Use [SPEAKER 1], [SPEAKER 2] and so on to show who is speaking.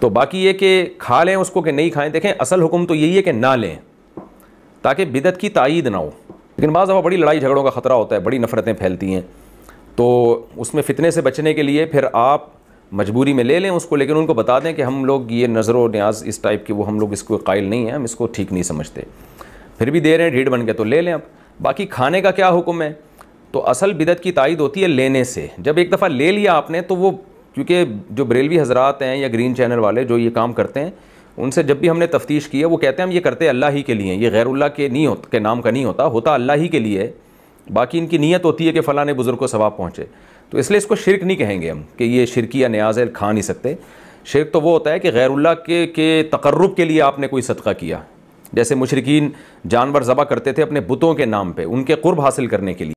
[SPEAKER 1] तो बाकी ये कि खा लें उसको कि नहीं खाएं देखें असल हुक्म तो यही है कि ना लें ताकि बिदत की तायद ना हो लेकिन बाज़ दफ़ा बड़ी लड़ाई झगड़ों का ख़तरा होता है बड़ी नफ़रतें फैलती हैं तो उसमें फ़ितने से बचने के लिए फिर आप मजबूरी में ले लें उसको लेकिन उनको बता दें कि हम लोग ये नज़र व न्याज इस टाइप के वो हम लोग इसको कायल नहीं हैं हम इसको ठीक नहीं समझते फिर भी दे रहे हैं ढीढ़ बन के तो ले लें आप बाकी खाने का क्या हुक्म है तो असल बिदत की तायद होती है लेने से जब एक दफ़ा ले लिया आपने तो वो क्योंकि जो बरेलवी हजरात हैं या ग्रीन चैनल वाले जो ये काम करते हैं उनसे जब भी हमने तफ्तीश की है वो कहते हैं हम ये करते हैं अल्लाह ही के लिए ये गैरुल्ला के नहीं हो के नाम का नहीं होता होता अल्लाह ही के लिए बाकी इनकी नीयत होती है कि फ़लाने बुज़ुर्ग को सवाब पहुँचे तो इसलिए इसको शिरक नहीं कहेंगे हम कि ये शिरकी या न्याज है खा नहीं सकते शिरक तो वो होता है कि गैरुल्ला के के तकर्रब के लिए आपने कोई सदका किया जैसे मुशरकिन जानवर ज़बा करते थे अपने बुतों के नाम पर उनके कुर्ब हासिल करने के लिए